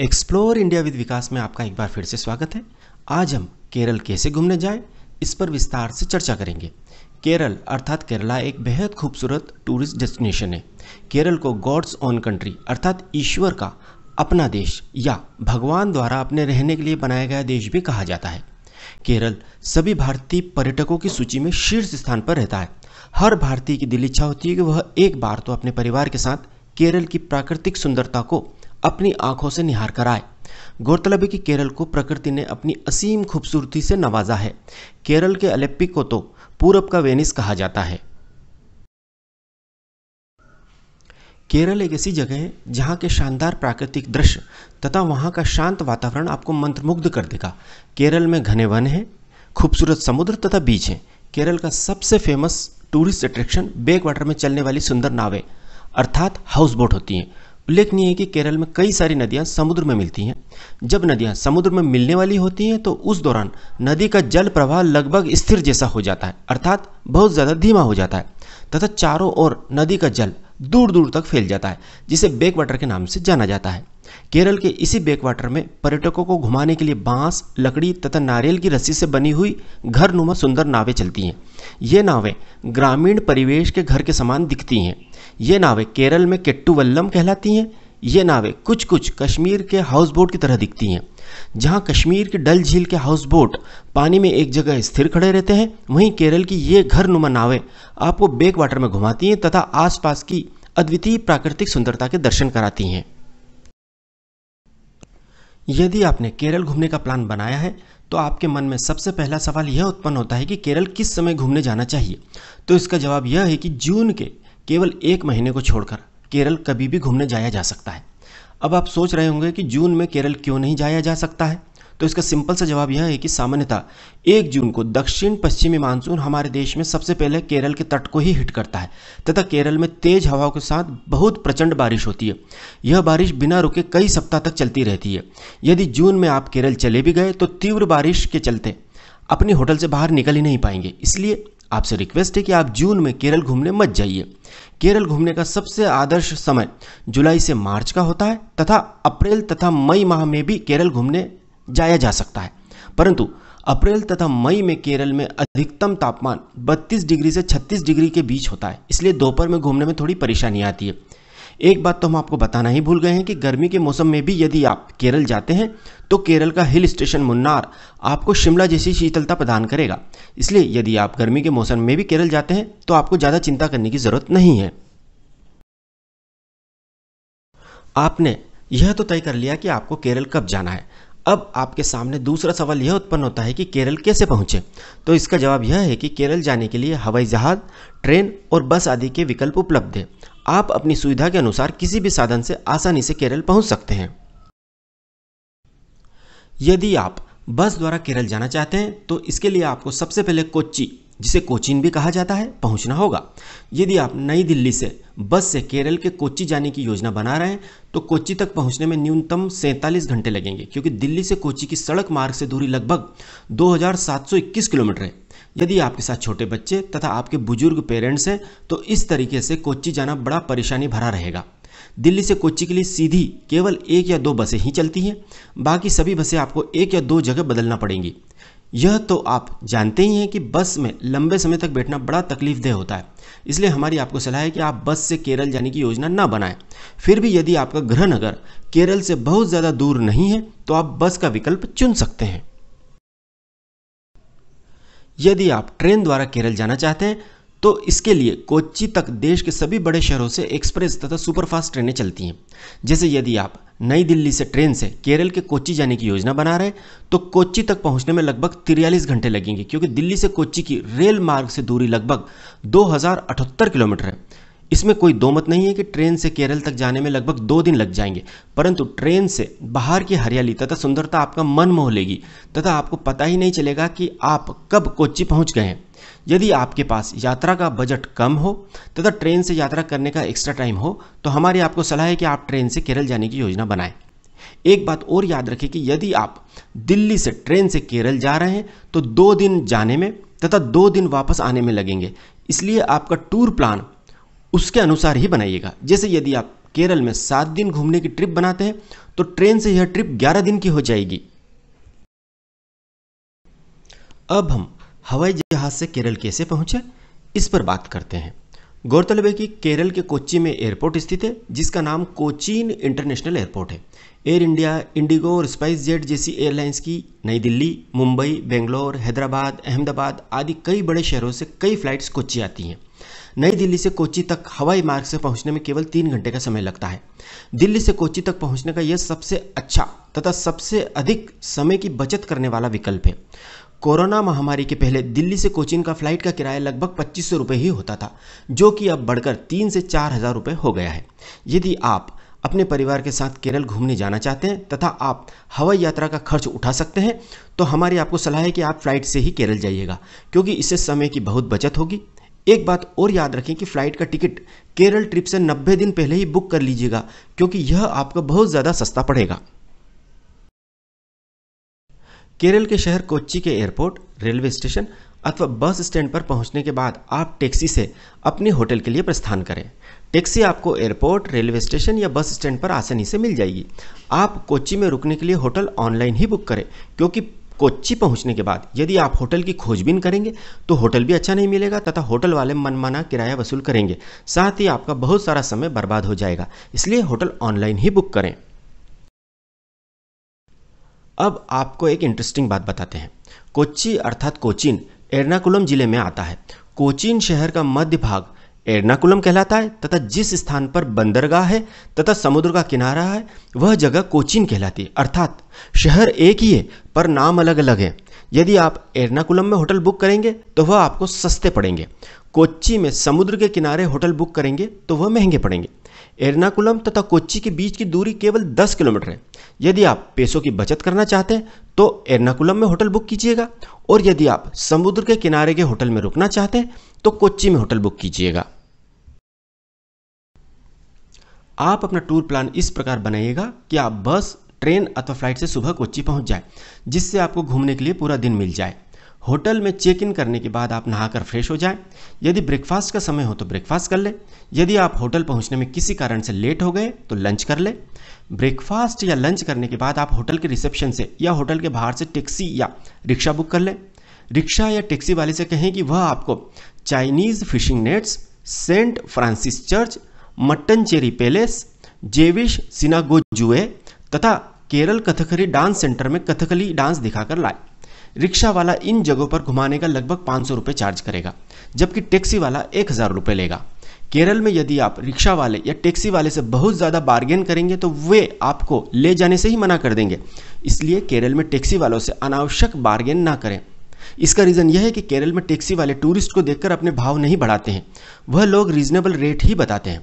Explore India with विकास में आपका एक बार फिर से स्वागत है आज हम केरल कैसे घूमने जाएं इस पर विस्तार से चर्चा करेंगे केरल अर्थात केरला एक बेहद खूबसूरत टूरिस्ट डेस्टिनेशन है केरल को गॉड्स ऑन कंट्री अर्थात ईश्वर का अपना देश या भगवान द्वारा अपने रहने के लिए बनाया गया देश भी कहा जाता है केरल सभी भारतीय पर्यटकों की सूची में शीर्ष स्थान पर रहता है हर भारतीय की दिल इच्छा होती है कि वह एक बार तो अपने परिवार के साथ केरल की प्राकृतिक सुंदरता को अपनी आंखों से निहार कर आए गौरतलब है कि केरल को प्रकृति ने अपनी असीम खूबसूरती से नवाजा है केरल के अलेप्पी को तो पूरब का वेनिस कहा जाता है केरल एक ऐसी जगह है जहाँ के शानदार प्राकृतिक दृश्य तथा वहाँ का शांत वातावरण आपको मंत्रमुग्ध कर देगा केरल में घने वन हैं खूबसूरत समुद्र तथा बीच हैं केरल का सबसे famous tourist attraction back water में चलने वाली सुंदर नावें अर्थात हाउस बोट होती हैं उल्लेखनीय है कि केरल में कई सारी नदियां समुद्र में मिलती हैं जब नदियां समुद्र में मिलने वाली होती हैं तो उस दौरान नदी का जल प्रवाह लगभग स्थिर जैसा हो जाता है अर्थात बहुत ज़्यादा धीमा हो जाता है तथा चारों ओर नदी का जल दूर दूर तक फैल जाता है जिसे बैक वाटर के नाम से जाना जाता है केरल के इसी बैक वाटर में पर्यटकों को घुमाने के लिए बांस लकड़ी तथा नारियल की रस्सी से बनी हुई घर नुमा सुंदर नावें चलती हैं ये नावें ग्रामीण परिवेश के घर के समान दिखती हैं ये नावें केरल में केट्टूवल्लम कहलाती हैं ये नावें कुछ कुछ कश्मीर के हाउस बोट की तरह दिखती हैं जहां कश्मीर के डल झील के हाउस बोट पानी में एक जगह स्थिर खड़े रहते हैं वहीं केरल की ये घर नुमा नावें आपको बेक वाटर में घुमाती हैं तथा आसपास की अद्वितीय प्राकृतिक सुंदरता के दर्शन कराती हैं यदि आपने केरल घूमने का प्लान बनाया है तो आपके मन में सबसे पहला सवाल यह उत्पन्न होता है कि केरल किस समय घूमने जाना चाहिए तो इसका जवाब यह है कि जून के केवल एक महीने को छोड़कर केरल कभी भी घूमने जाया जा सकता है अब आप सोच रहे होंगे कि जून में केरल क्यों नहीं जाया जा सकता है तो इसका सिंपल सा जवाब यह है कि सामान्यतः एक जून को दक्षिण पश्चिमी मानसून हमारे देश में सबसे पहले केरल के तट को ही हिट करता है तथा केरल में तेज हवाओं के साथ बहुत प्रचंड बारिश होती है यह बारिश बिना रुके कई सप्ताह तक चलती रहती है यदि जून में आप केरल चले भी गए तो तीव्र बारिश के चलते अपने होटल से बाहर निकल ही नहीं पाएंगे इसलिए आपसे रिक्वेस्ट है कि आप जून में केरल घूमने मत जाइए केरल घूमने का सबसे आदर्श समय जुलाई से मार्च का होता है तथा अप्रैल तथा मई माह में भी केरल घूमने जाया जा सकता है परंतु अप्रैल तथा मई में केरल में अधिकतम तापमान 32 डिग्री से 36 डिग्री के बीच होता है इसलिए दोपहर में घूमने में थोड़ी परेशानी आती है एक बात तो हम आपको बताना ही भूल गए हैं कि गर्मी के मौसम में भी यदि आप केरल जाते हैं तो केरल का हिल स्टेशन मुन्नार आपको शिमला जैसी शीतलता प्रदान करेगा इसलिए यदि आप गर्मी के मौसम में भी केरल जाते हैं तो आपको ज़्यादा चिंता करने की ज़रूरत नहीं है आपने यह तो तय कर लिया कि आपको केरल कब जाना है अब आपके सामने दूसरा सवाल यह उत्पन्न होता है कि केरल कैसे पहुंचे तो इसका जवाब यह है कि केरल जाने के लिए हवाई जहाज़ ट्रेन और बस आदि के विकल्प उपलब्ध हैं आप अपनी सुविधा के अनुसार किसी भी साधन से आसानी से केरल पहुंच सकते हैं यदि आप बस द्वारा केरल जाना चाहते हैं तो इसके लिए आपको सबसे पहले कोच्चि जिसे कोचीन भी कहा जाता है पहुंचना होगा यदि आप नई दिल्ली से बस से केरल के कोच्चि जाने की योजना बना रहे हैं तो कोच्चि तक पहुंचने में न्यूनतम सैंतालीस घंटे लगेंगे क्योंकि दिल्ली से कोच्चि की सड़क मार्ग से दूरी लगभग 2721 किलोमीटर है यदि आपके साथ छोटे बच्चे तथा आपके बुजुर्ग पेरेंट्स हैं तो इस तरीके से कोच्चि जाना बड़ा परेशानी भरा रहेगा दिल्ली से कोच्चि के लिए सीधी केवल एक या दो बसें ही चलती हैं बाकी सभी बसें आपको एक या दो जगह बदलना पड़ेंगी यह तो आप जानते ही हैं कि बस में लंबे समय तक बैठना बड़ा तकलीफदेह होता है इसलिए हमारी आपको सलाह है कि आप बस से केरल जाने की योजना ना बनाएं फिर भी यदि आपका गृह नगर केरल से बहुत ज़्यादा दूर नहीं है तो आप बस का विकल्प चुन सकते हैं यदि आप ट्रेन द्वारा केरल जाना चाहते हैं तो इसके लिए कोच्चि तक देश के सभी बड़े शहरों से एक्सप्रेस तथा सुपरफास्ट ट्रेनें चलती हैं जैसे यदि आप नई दिल्ली से ट्रेन से केरल के कोच्चि जाने की योजना बना रहे हैं तो कोच्चि तक पहुंचने में लगभग तिरयालीस घंटे लगेंगे क्योंकि दिल्ली से कोच्चि की रेल मार्ग से दूरी लगभग दो किलोमीटर है इसमें कोई दो मत नहीं है कि ट्रेन से केरल तक जाने में लगभग दो दिन लग जाएंगे परंतु ट्रेन से बाहर की हरियाली तथा सुंदरता आपका मन मोह लेगी तथा आपको पता ही नहीं चलेगा कि आप कब कोच्चि पहुंच गए हैं यदि आपके पास यात्रा का बजट कम हो तथा ट्रेन से यात्रा करने का एक्स्ट्रा टाइम हो तो हमारी आपको सलाह है कि आप ट्रेन से केरल जाने की योजना बनाएं एक बात और याद रखें कि यदि आप दिल्ली से ट्रेन से केरल जा रहे हैं तो दो दिन जाने में तथा दो दिन वापस आने में लगेंगे इसलिए आपका टूर प्लान उसके अनुसार ही बनाइएगा जैसे यदि आप केरल में सात दिन घूमने की ट्रिप बनाते हैं तो ट्रेन से यह ट्रिप ग्यारह दिन की हो जाएगी अब हम हवाई जहाज से केरल कैसे पहुंचे इस पर बात करते हैं गौरतलब है कि केरल के कोच्चि में एयरपोर्ट स्थित है जिसका नाम कोचीन इंटरनेशनल एयरपोर्ट है एयर इंडिया इंडिगो और स्पाइस जेट जैसी एयरलाइंस की नई दिल्ली मुंबई बेंगलोर हैदराबाद अहमदाबाद आदि कई बड़े शहरों से कई फ्लाइट्स कोच्चि आती हैं नई दिल्ली से कोची तक हवाई मार्ग से पहुंचने में केवल तीन घंटे का समय लगता है दिल्ली से कोची तक पहुंचने का यह सबसे अच्छा तथा सबसे अधिक समय की बचत करने वाला विकल्प है कोरोना महामारी के पहले दिल्ली से कोचिन का फ्लाइट का किराया लगभग पच्चीस सौ रुपये ही होता था जो कि अब बढ़कर तीन से चार हज़ार रुपये हो गया है यदि आप अपने परिवार के साथ केरल घूमने जाना चाहते हैं तथा आप हवाई यात्रा का खर्च उठा सकते हैं तो हमारी आपको सलाह है कि आप फ्लाइट से ही केरल जाइएगा क्योंकि इससे समय की बहुत बचत होगी एक बात और याद रखें कि फ़्लाइट का टिकट केरल ट्रिप से 90 दिन पहले ही बुक कर लीजिएगा क्योंकि यह आपको बहुत ज़्यादा सस्ता पड़ेगा केरल के शहर कोच्ची के एयरपोर्ट रेलवे स्टेशन अथवा बस स्टैंड पर पहुंचने के बाद आप टैक्सी से अपने होटल के लिए प्रस्थान करें टैक्सी आपको एयरपोर्ट रेलवे स्टेशन या बस स्टैंड पर आसानी से मिल जाएगी आप कोच्ची में रुकने के लिए होटल ऑनलाइन ही बुक करें क्योंकि कोच्चि पहुंचने के बाद यदि आप होटल की खोजबीन करेंगे तो होटल भी अच्छा नहीं मिलेगा तथा होटल वाले मनमाना किराया वसूल करेंगे साथ ही आपका बहुत सारा समय बर्बाद हो जाएगा इसलिए होटल ऑनलाइन ही बुक करें अब आपको एक इंटरेस्टिंग बात बताते हैं कोच्चि अर्थात कोचिन एर्नाकुलम जिले में आता है कोचिन शहर का मध्य भाग एर्नाकुलम कहलाता है तथा जिस स्थान पर बंदरगाह है तथा समुद्र का किनारा है वह जगह कोचीन कहलाती है अर्थात शहर एक ही है पर नाम अलग अलग है यदि आप एर्नाकुलम में होटल बुक करेंगे तो वह आपको सस्ते पड़ेंगे कोच्चि में समुद्र के किनारे होटल बुक करेंगे तो वह महंगे पड़ेंगे एर्नाकुलम तथा कोच्चि के बीच की दूरी केवल 10 किलोमीटर है यदि आप पैसों की बचत करना चाहते हैं तो एर्नाकुलम में होटल बुक कीजिएगा और यदि आप समुद्र के किनारे के होटल में रुकना चाहते हैं तो कोच्चि में होटल बुक कीजिएगा आप अपना टूर प्लान इस प्रकार बनाइएगा कि आप बस ट्रेन अथवा फ्लाइट से सुबह कोच्चि पहुंच जाए जिससे आपको घूमने के लिए पूरा दिन मिल जाए होटल में चेक इन करने के बाद आप नहाकर फ्रेश हो जाएं यदि ब्रेकफास्ट का समय हो तो ब्रेकफास्ट कर लें यदि आप होटल पहुंचने में किसी कारण से लेट हो गए तो लंच कर लें ब्रेकफास्ट या लंच करने के बाद आप होटल के रिसेप्शन से या होटल के बाहर से टैक्सी या रिक्शा बुक कर लें रिक्शा या टैक्सी वाले से कहें कि वह आपको Chinese fishing nets Saint Francis church Mattancherry palace Jewish synagogue तथा केरल कथकली डांस सेंटर में कथकली डांस दिखाकर लाए रिक्शा वाला इन जगहों पर घुमाने का लगभग पाँच सौ चार्ज करेगा जबकि टैक्सी वाला एक हज़ार रुपये लेगा केरल में यदि आप रिक्शा वाले या टैक्सी वाले से बहुत ज़्यादा बार्गेन करेंगे तो वे आपको ले जाने से ही मना कर देंगे इसलिए केरल में टैक्सी वालों से अनावश्यक बार्गेन ना करें इसका रीज़न यह है कि केरल में टैक्सी वाले टूरिस्ट को देखकर अपने भाव नहीं बढ़ाते हैं वह लोग रीजनेबल रेट ही बताते हैं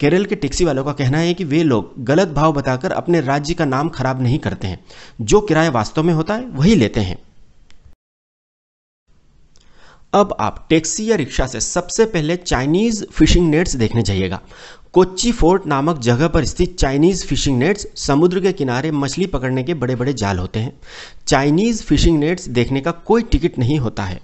केरल के टैक्सी वालों का कहना है कि वे लोग गलत भाव बताकर अपने राज्य का नाम खराब नहीं करते हैं जो किराया वास्तव में होता है वही लेते हैं अब आप टैक्सी या रिक्शा से सबसे पहले चाइनीज़ फिशिंग नेट्स देखने जाइएगा कोच्ची फोर्ट नामक जगह पर स्थित चाइनीज़ फिशिंग नेट्स समुद्र के किनारे मछली पकड़ने के बड़े बड़े जाल होते हैं चाइनीज़ फिशिंग नेट्स देखने का कोई टिकट नहीं होता है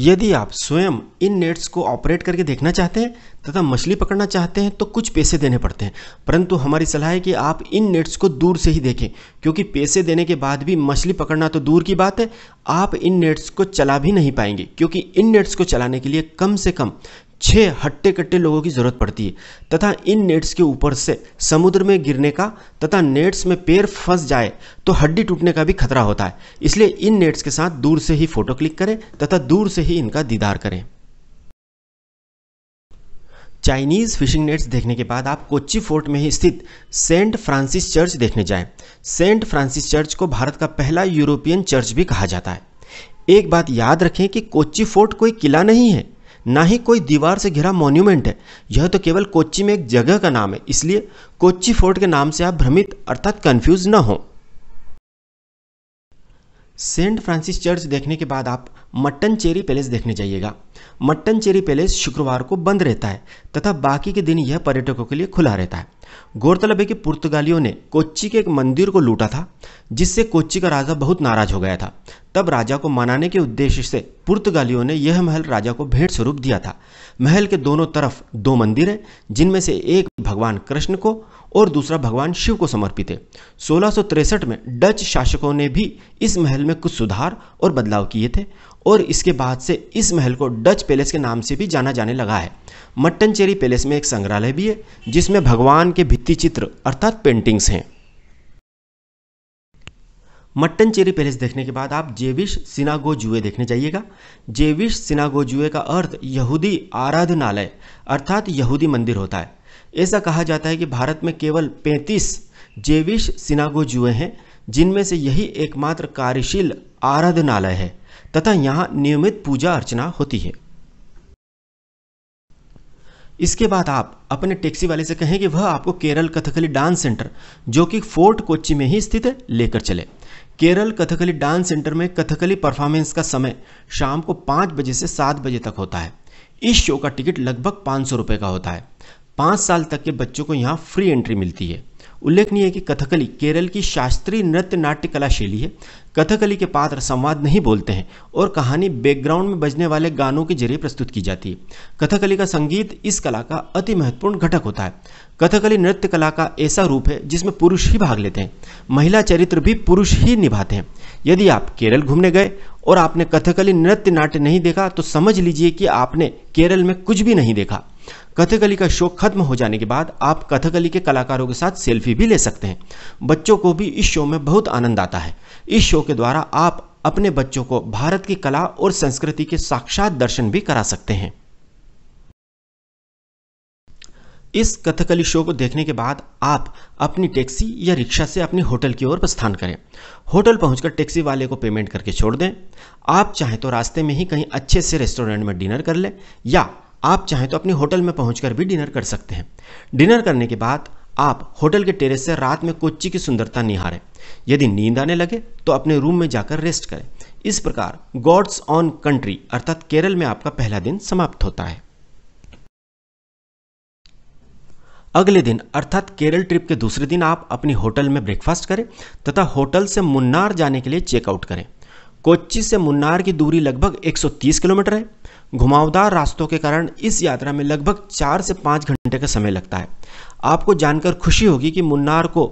यदि आप स्वयं इन नेट्स को ऑपरेट करके देखना चाहते हैं तथा मछली पकड़ना चाहते हैं तो कुछ पैसे देने पड़ते हैं परंतु हमारी सलाह है कि आप इन नेट्स को दूर से ही देखें क्योंकि पैसे देने के बाद भी मछली पकड़ना तो दूर की बात है आप इन नेट्स को चला भी नहीं पाएंगे क्योंकि इन नेट्स को चलाने के लिए कम से कम छह हट्टे कट्टे लोगों की ज़रूरत पड़ती है तथा इन नेट्स के ऊपर से समुद्र में गिरने का तथा नेट्स में पैर फंस जाए तो हड्डी टूटने का भी खतरा होता है इसलिए इन नेट्स के साथ दूर से ही फ़ोटो क्लिक करें तथा दूर से ही इनका दीदार करें चाइनीज फिशिंग नेट्स देखने के बाद आप कोच्चि फोर्ट में ही स्थित सेंट फ्रांसिस चर्च देखने जाएं। सेंट फ्रांसिस चर्च को भारत का पहला यूरोपियन चर्च भी कहा जाता है एक बात याद रखें कि कोच्चि फोर्ट कोई किला नहीं है ना ही कोई दीवार से घिरा मॉन्यूमेंट है यह तो केवल कोच्चि में एक जगह का नाम है इसलिए कोच्चि फोर्ट के नाम से आप भ्रमित अर्थात कंफ्यूज न हो सेंट फ्रांसिस चर्च देखने के बाद आप मट्टन चेरी पैलेस देखने जाइएगा मट्टनचेरी पैलेस शुक्रवार को बंद रहता है तथा बाकी के दिन यह पर्यटकों के लिए खुला रहता है गौरतलब है कि पुर्तगालियों ने कोच्चि के एक मंदिर को लूटा था जिससे कोच्चि का राजा बहुत नाराज हो गया था तब राजा को मनाने के उद्देश्य से पुर्तगालियों ने यह महल राजा को भेंट स्वरूप दिया था महल के दोनों तरफ दो मंदिर हैं जिनमें से एक भगवान कृष्ण को और दूसरा भगवान शिव को समर्पित है सोलह में डच शासकों ने भी इस महल में कुछ सुधार और बदलाव किए थे और इसके बाद से इस महल को डच पैलेस के नाम से भी जाना जाने लगा है मट्टनचेरी पैलेस में एक संग्रहालय भी है जिसमें भगवान के भित्ति चित्र अर्थात पेंटिंग्स हैं मट्टनचेरी पैलेस देखने के बाद आप जेविश सिनागो जुए देखने जाइएगा जेविश सिनागो जुए का अर्थ यहूदी आराधनालय अर्थात यहूदी मंदिर होता है ऐसा कहा जाता है कि भारत में केवल 35 जेविश सिनागो जुए हैं जिनमें से यही एकमात्र कार्यशील आराधनालय है तथा यहाँ नियमित पूजा अर्चना होती है इसके बाद आप अपने टैक्सी वाले से कहें कि वह आपको केरल कथकली डांस सेंटर जो कि फोर्ट कोच्चि में ही स्थित है लेकर चले केरल कथकली डांस सेंटर में कथकली परफॉर्मेंस का समय शाम को पाँच बजे से सात बजे तक होता है इस शो का टिकट लगभग पाँच सौ का होता है पाँच साल तक के बच्चों को यहाँ फ्री एंट्री मिलती है उल्लेखनीय है कि कथकली केरल की शास्त्रीय नृत्य नाट्य कला शैली है कथकली के पात्र संवाद नहीं बोलते हैं और कहानी बैकग्राउंड में बजने वाले गानों के जरिए प्रस्तुत की जाती है कथकली का संगीत इस कला का अति महत्वपूर्ण घटक होता है कथकली नृत्य कला का ऐसा रूप है जिसमें पुरुष ही भाग लेते हैं महिला चरित्र भी पुरुष ही निभाते हैं यदि आप केरल घूमने गए और आपने कथकली नृत्य नाट्य नहीं देखा तो समझ लीजिए कि आपने केरल में कुछ भी नहीं देखा कथकली का शो खत्म हो जाने के बाद आप कथकली के कलाकारों के साथ सेल्फी भी ले सकते हैं बच्चों को भी इस शो में बहुत आनंद आता है इस शो के द्वारा आप अपने बच्चों को भारत की कला और संस्कृति के साक्षात दर्शन भी करा सकते हैं इस कथकली शो को देखने के बाद आप अपनी टैक्सी या रिक्शा से अपने होटल की ओर प्रस्थान करें होटल पहुंचकर टैक्सी वाले को पेमेंट करके छोड़ दें आप चाहें तो रास्ते में ही कहीं अच्छे से रेस्टोरेंट में डिनर कर लें या आप चाहें तो अपने होटल में पहुंचकर भी डिनर कर सकते हैं डिनर करने के बाद आप होटल के टेरेस से रात में कोच्चि की सुंदरता निहारें यदि नींद आने लगे तो अपने रूम में जाकर रेस्ट करें इस प्रकार गॉड्स ऑन कंट्री अर्थात केरल में आपका पहला दिन समाप्त होता है अगले दिन अर्थात केरल ट्रिप के दूसरे दिन आप अपनी होटल में ब्रेकफास्ट करें तथा होटल से मुन्नार जाने के लिए चेकआउट करें कोच्चि से मुन्नार की दूरी लगभग 130 किलोमीटर है घुमावदार रास्तों के कारण इस यात्रा में लगभग चार से पाँच घंटे का समय लगता है आपको जानकर खुशी होगी कि मुन्नार को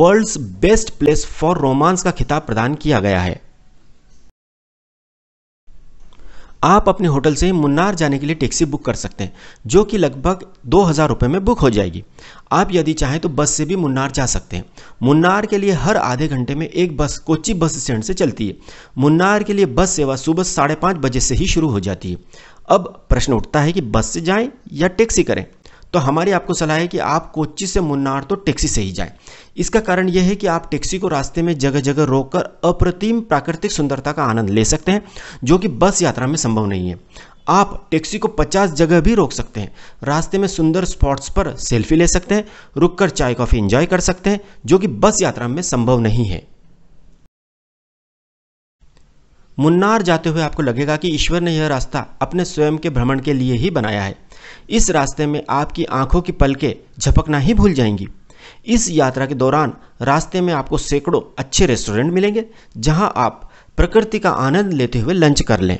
world's best place for romance का खिताब प्रदान किया गया है आप अपने होटल से मुन्नार जाने के लिए टैक्सी बुक कर सकते हैं जो कि लगभग दो हज़ार रुपये में बुक हो जाएगी आप यदि चाहें तो बस से भी मुन्नार जा सकते हैं मुन्नार के लिए हर आधे घंटे में एक बस कोची बस स्टैंड से चलती है मुन्नार के लिए बस सेवा सुबह साढ़े पाँच बजे से ही शुरू हो जाती है अब प्रश्न उठता है कि बस से जाएं या टैक्सी करें तो हमारी आपको सलाह है कि आप कोच्चि से मुन्नार तो टैक्सी से ही जाएं इसका कारण यह है कि आप टैक्सी को रास्ते में जगह जगह रोककर अप्रतिम प्राकृतिक सुंदरता का आनंद ले सकते हैं जो कि बस यात्रा में संभव नहीं है आप टैक्सी को 50 जगह भी रोक सकते हैं रास्ते में सुंदर स्पॉट्स पर सेल्फी ले सकते हैं रुककर चाय कॉफ़ी एंजॉय कर सकते हैं जो कि बस यात्रा में संभव नहीं है मुन्नार जाते हुए आपको लगेगा कि ईश्वर ने यह रास्ता अपने स्वयं के भ्रमण के लिए ही बनाया है इस रास्ते में आपकी आंखों की पलकें झपकना ही भूल जाएंगी इस यात्रा के दौरान रास्ते में आपको सैकड़ों अच्छे रेस्टोरेंट मिलेंगे जहां आप प्रकृति का आनंद लेते हुए लंच कर लें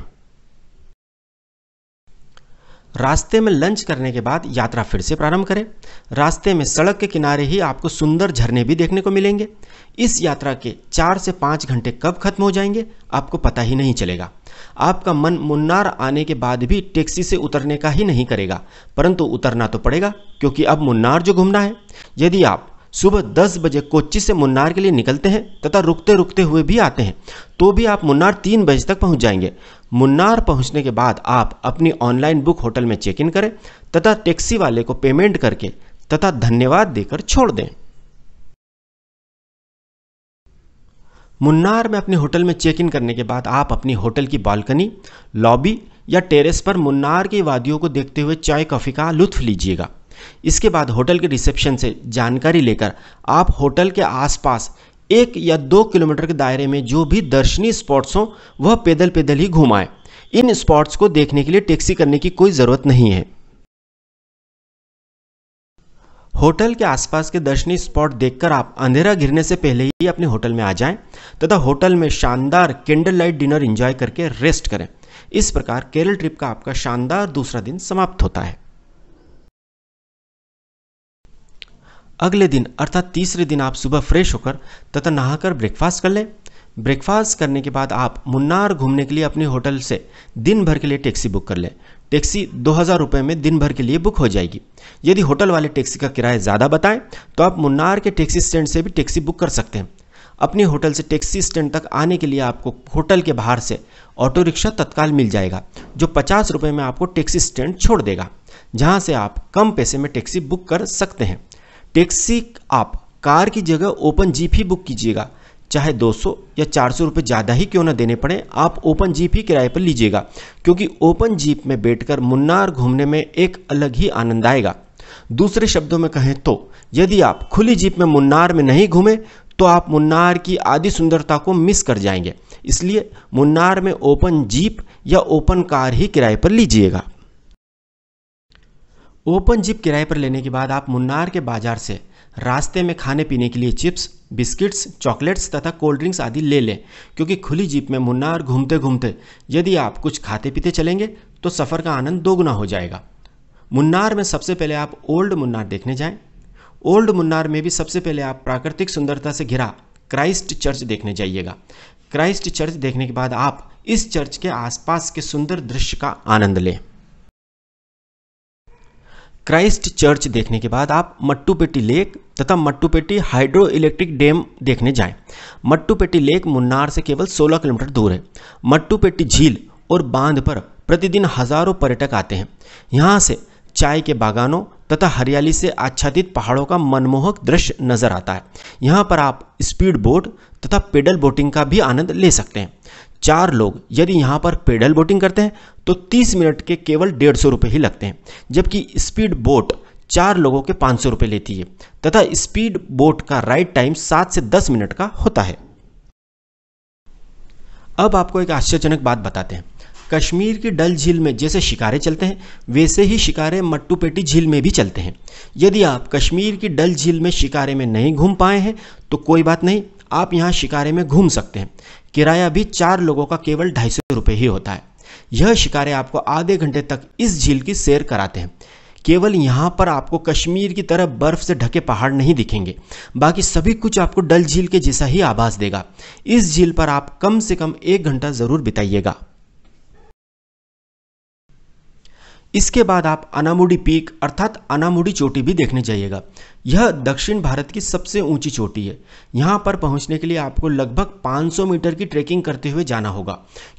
रास्ते में लंच करने के बाद यात्रा फिर से प्रारंभ करें रास्ते में सड़क के किनारे ही आपको सुंदर झरने भी देखने को मिलेंगे इस यात्रा के चार से पाँच घंटे कब खत्म हो जाएंगे आपको पता ही नहीं चलेगा आपका मन मुन्नार आने के बाद भी टैक्सी से उतरने का ही नहीं करेगा परंतु उतरना तो पड़ेगा क्योंकि अब मुन्नार जो घूमना है यदि आप सुबह 10 बजे कोच्चि से मुन्नार के लिए निकलते हैं तथा रुकते रुकते हुए भी आते हैं तो भी आप मुन्नार तीन बजे तक पहुंच जाएंगे मुन्नार पहुंचने के बाद आप अपनी ऑनलाइन बुक होटल में चेक इन करें तथा टैक्सी वाले को पेमेंट करके तथा धन्यवाद देकर छोड़ दें मुन्नार में अपने होटल में चेक इन करने के बाद आप अपनी होटल की बालकनी लॉबी या टेरेस पर मुन्नार की वादियों को देखते हुए चाय कॉफ़ी का लुत्फ लीजिएगा इसके बाद होटल के रिसेप्शन से जानकारी लेकर आप होटल के आसपास एक या दो किलोमीटर के दायरे में जो भी दर्शनीय स्पॉट्स हों वह पैदल पैदल ही घुमाएं इन स्पॉट्स को देखने के लिए टैक्सी करने की कोई ज़रूरत नहीं है होटल के आसपास के दर्शनीय स्पॉट देखकर आप अंधेरा गिरने से पहले ही अपने होटल में आ जाएं तथा होटल में शानदार कैंडल लाइट डिनर एंजॉय करके रेस्ट करें इस प्रकार केरल ट्रिप का आपका शानदार दूसरा दिन समाप्त होता है अगले दिन अर्थात तीसरे दिन आप सुबह फ्रेश होकर तथा नहाकर ब्रेकफास्ट कर लें ब्रेकफास्ट करने के बाद आप मुन्नार घूमने के लिए अपने होटल से दिन भर के लिए टैक्सी बुक कर लें टैक्सी दो हज़ार रुपये में दिन भर के लिए बुक हो जाएगी यदि होटल वाले टैक्सी का किराया ज़्यादा बताएं तो आप मुन्नार के टैक्सी स्टैंड से भी टैक्सी बुक कर सकते हैं अपने होटल से टैक्सी स्टैंड तक आने के लिए आपको होटल के बाहर से ऑटो रिक्शा तत्काल मिल जाएगा जो पचास रुपये में आपको टैक्सी स्टैंड छोड़ देगा जहाँ से आप कम पैसे में टैक्सी बुक कर सकते हैं टैक्सी आप कार की जगह ओपन जीप ही बुक कीजिएगा चाहे 200 या 400 रुपए ज़्यादा ही क्यों ना देने पड़े आप ओपन जीप ही किराए पर लीजिएगा क्योंकि ओपन जीप में बैठकर मुन्नार घूमने में एक अलग ही आनंद आएगा दूसरे शब्दों में कहें तो यदि आप खुली जीप में मुन्नार में नहीं घूमें तो आप मुन्नार की आदि सुंदरता को मिस कर जाएंगे इसलिए मुन्नार में ओपन जीप या ओपन कार ही किराए पर लीजिएगा ओपन जीप किराए पर लेने के बाद आप मुन्नार के बाजार से रास्ते में खाने पीने के लिए चिप्स बिस्किट्स चॉकलेट्स तथा कोल्ड ड्रिंक्स आदि ले लें क्योंकि खुली जीप में मुन्नार घूमते घूमते यदि आप कुछ खाते पीते चलेंगे तो सफ़र का आनंद दोगुना हो जाएगा मुन्नार में सबसे पहले आप ओल्ड मुन्नार देखने जाएं ओल्ड मुन्नार में भी सबसे पहले आप प्राकृतिक सुंदरता से घिरा क्राइस्ट चर्च देखने जाइएगा क्राइस्ट चर्च देखने के बाद आप इस चर्च के आसपास के सुंदर दृश्य का आनंद लें क्राइस्ट चर्च देखने के बाद आप मट्टूपेटी लेक तथा मट्टूपेटी हाइड्रो इलेक्ट्रिक डैम देखने जाएं। मट्टूपेटी लेक मुन्नार से केवल 16 किलोमीटर दूर है मट्टूपेटी झील और बांध पर प्रतिदिन हजारों पर्यटक आते हैं यहाँ से चाय के बागानों तथा हरियाली से आच्छादित पहाड़ों का मनमोहक दृश्य नजर आता है यहाँ पर आप स्पीड बोट तथा पेडल बोटिंग का भी आनंद ले सकते हैं चार लोग यदि यहाँ पर पेडल बोटिंग करते हैं तो 30 मिनट के केवल डेढ़ सौ रुपये ही लगते हैं जबकि स्पीड बोट चार लोगों के पाँच सौ रुपये लेती है तथा स्पीड बोट का राइड टाइम सात से दस मिनट का होता है अब आपको एक आश्चर्यजनक बात बताते हैं कश्मीर की डल झील में जैसे शिकारे चलते हैं वैसे ही शिकारे मट्टूपेटी झील में भी चलते हैं यदि आप कश्मीर की डल झील में शिकारे में नहीं घूम पाए हैं तो कोई बात नहीं आप यहाँ शिकारे में घूम सकते हैं किराया भी चार लोगों का केवल ढाई सौ रुपये ही होता है यह शिकारें आपको आधे घंटे तक इस झील की सैर कराते हैं केवल यहाँ पर आपको कश्मीर की तरह बर्फ से ढके पहाड़ नहीं दिखेंगे बाकी सभी कुछ आपको डल झील के जैसा ही आभास देगा इस झील पर आप कम से कम एक घंटा ज़रूर बिताइएगा इसके बाद आप अनामुडी पीक अर्थात अनामुडी चोटी भी देखने जाइएगा यह दक्षिण भारत की सबसे ऊंची चोटी है यहाँ पर पहुँचने के लिए आपको लगभग 500 मीटर की ट्रैकिंग करते हुए जाना होगा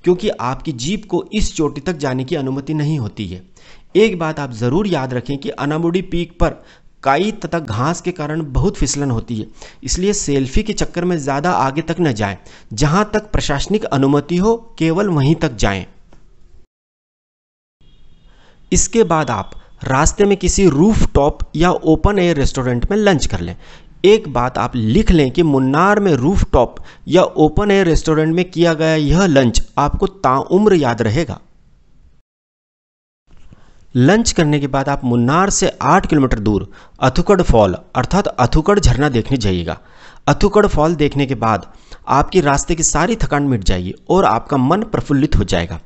क्योंकि आपकी जीप को इस चोटी तक जाने की अनुमति नहीं होती है एक बात आप ज़रूर याद रखें कि अनामुडी पीक पर काई तथा घास के कारण बहुत फिसलन होती है इसलिए सेल्फी के चक्कर में ज़्यादा आगे तक न जाएं। जहाँ तक प्रशासनिक अनुमति हो केवल वहीं तक जाएं। इसके बाद आप रास्ते में किसी रूफ टॉप या ओपन एयर रेस्टोरेंट में लंच कर लें एक बात आप लिख लें कि मुन्नार में रूफ टॉप या ओपन एयर रेस्टोरेंट में किया गया यह लंच आपको ताउम्र याद रहेगा लंच करने के बाद आप मुन्नार से 8 किलोमीटर दूर अथुकड़ फॉल अर्थात अथुकड़ झरना देखने जाइएगा अथुकड़ फॉल देखने के बाद आपके रास्ते की सारी थकान मिट जाएगी और आपका मन प्रफुल्लित हो जाएगा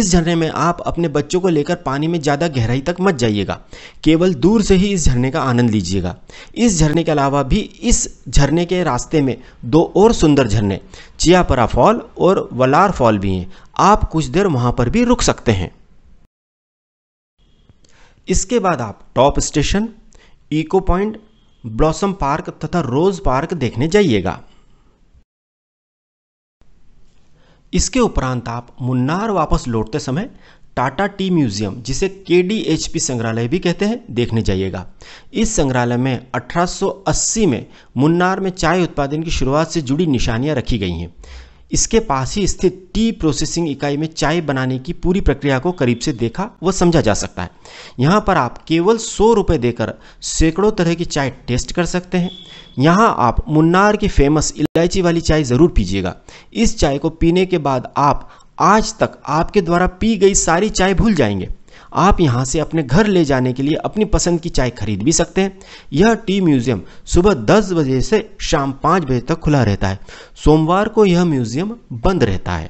इस झरने में आप अपने बच्चों को लेकर पानी में ज़्यादा गहराई तक मत जाइएगा केवल दूर से ही इस झरने का आनंद लीजिएगा इस झरने के अलावा भी इस झरने के रास्ते में दो और सुंदर झरने चियापरा फॉल और वलार फॉल भी हैं आप कुछ देर वहाँ पर भी रुक सकते हैं इसके बाद आप top station echo point blossom park तथा रोज़ पार्क देखने जाइएगा इसके उपरांत आप मुन्नार वापस लौटते समय टाटा टी म्यूजियम जिसे के संग्रहालय भी कहते हैं देखने जाइएगा इस संग्रहालय में 1880 में मुन्नार में चाय उत्पादन की शुरुआत से जुड़ी निशानियां रखी गई हैं इसके पास ही स्थित टी प्रोसेसिंग इकाई में चाय बनाने की पूरी प्रक्रिया को करीब से देखा व समझा जा सकता है यहाँ पर आप केवल सौ रुपये देकर सैकड़ों तरह की चाय टेस्ट कर सकते हैं यहाँ आप मुन्नार की फेमस इलायची वाली चाय ज़रूर पीजिएगा इस चाय को पीने के बाद आप आज तक आपके द्वारा पी गई सारी चाय भूल जाएंगे आप यहाँ से अपने घर ले जाने के लिए अपनी पसंद की चाय खरीद भी सकते हैं यह टी म्यूजियम सुबह 10 बजे से शाम 5 बजे तक खुला रहता है सोमवार को यह म्यूजियम बंद रहता है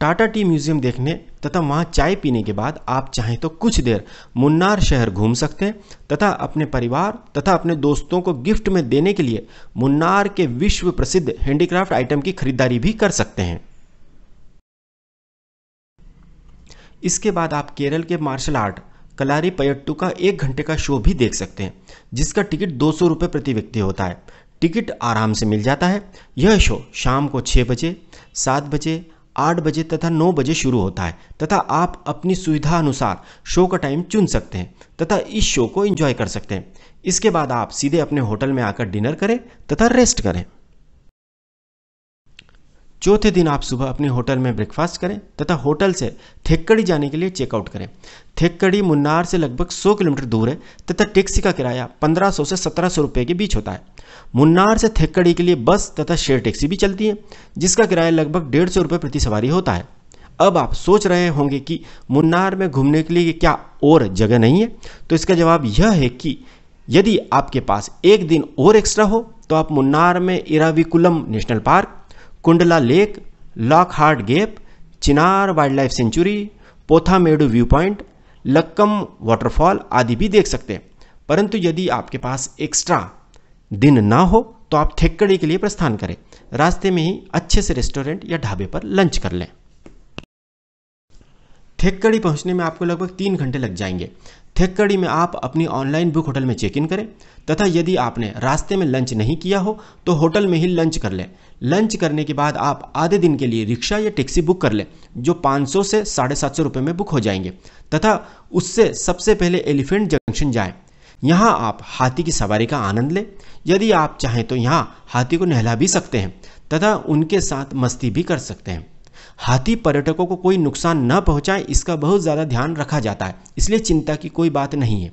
टाटा टी म्यूजियम देखने तथा वहाँ चाय पीने के बाद आप चाहें तो कुछ देर मुन्नार शहर घूम सकते हैं तथा अपने परिवार तथा अपने दोस्तों को गिफ्ट में देने के लिए मुन्नार के विश्व प्रसिद्ध हैंडीक्राफ्ट आइटम की खरीदारी भी कर सकते हैं इसके बाद आप केरल के मार्शल आर्ट कलारी पयट्टू का एक घंटे का शो भी देख सकते हैं जिसका टिकट दो सौ प्रति व्यक्ति होता है टिकट आराम से मिल जाता है यह शो शाम को छः बजे सात बजे आठ बजे तथा नौ बजे शुरू होता है तथा आप अपनी सुविधा अनुसार शो का टाइम चुन सकते हैं तथा इस शो को एंजॉय कर सकते हैं इसके बाद आप सीधे अपने होटल में आकर डिनर करें तथा रेस्ट करें चौथे दिन आप सुबह अपने होटल में ब्रेकफास्ट करें तथा होटल से थेक्कड़ी जाने के लिए चेकआउट करें थेक्कड़ी मुन्नार से लगभग 100 किलोमीटर दूर है तथा टैक्सी का किराया 1500 से 1700 रुपए के बीच होता है मुन्नार से थेक्कड़ी के लिए बस तथा शेयर टैक्सी भी चलती है जिसका किराया लगभग डेढ़ सौ प्रति सवारी होता है अब आप सोच रहे होंगे कि मुन्नार में घूमने के लिए क्या और जगह नहीं है तो इसका जवाब यह है कि यदि आपके पास एक दिन और एक्स्ट्रा हो तो आप मुन्नार में Eravikulam national park Kundala lake lock heart gap Chinnar wildlife sanctuary Pothamedu view point Lakkam waterfall आदि भी देख सकते हैं परंतु यदि आपके पास एक्स्ट्रा दिन ना हो तो आप थेक्कड़ी के लिए प्रस्थान करें रास्ते में ही अच्छे से रेस्टोरेंट या ढाबे पर लंच कर लें थेक्कड़ी पहुंचने में आपको लगभग तीन घंटे लग जाएंगे थेक्कड़ी में आप अपनी ऑनलाइन बुक होटल में चेक इन करें तथा यदि आपने रास्ते में लंच नहीं किया हो तो होटल में ही लंच कर लें लंच करने के बाद आप आधे दिन के लिए रिक्शा या टैक्सी बुक कर लें जो 500 से साढ़े सात सौ रुपये में बुक हो जाएंगे तथा उससे सबसे पहले एलिफेंट जंक्शन जाएं यहाँ आप हाथी की सवारी का आनंद लें यदि आप चाहें तो यहाँ हाथी को नहला भी सकते हैं तथा उनके साथ मस्ती भी कर सकते हैं हाथी पर्यटकों को कोई नुकसान न पहुंचाए इसका बहुत ज़्यादा ध्यान रखा जाता है इसलिए चिंता की कोई बात नहीं है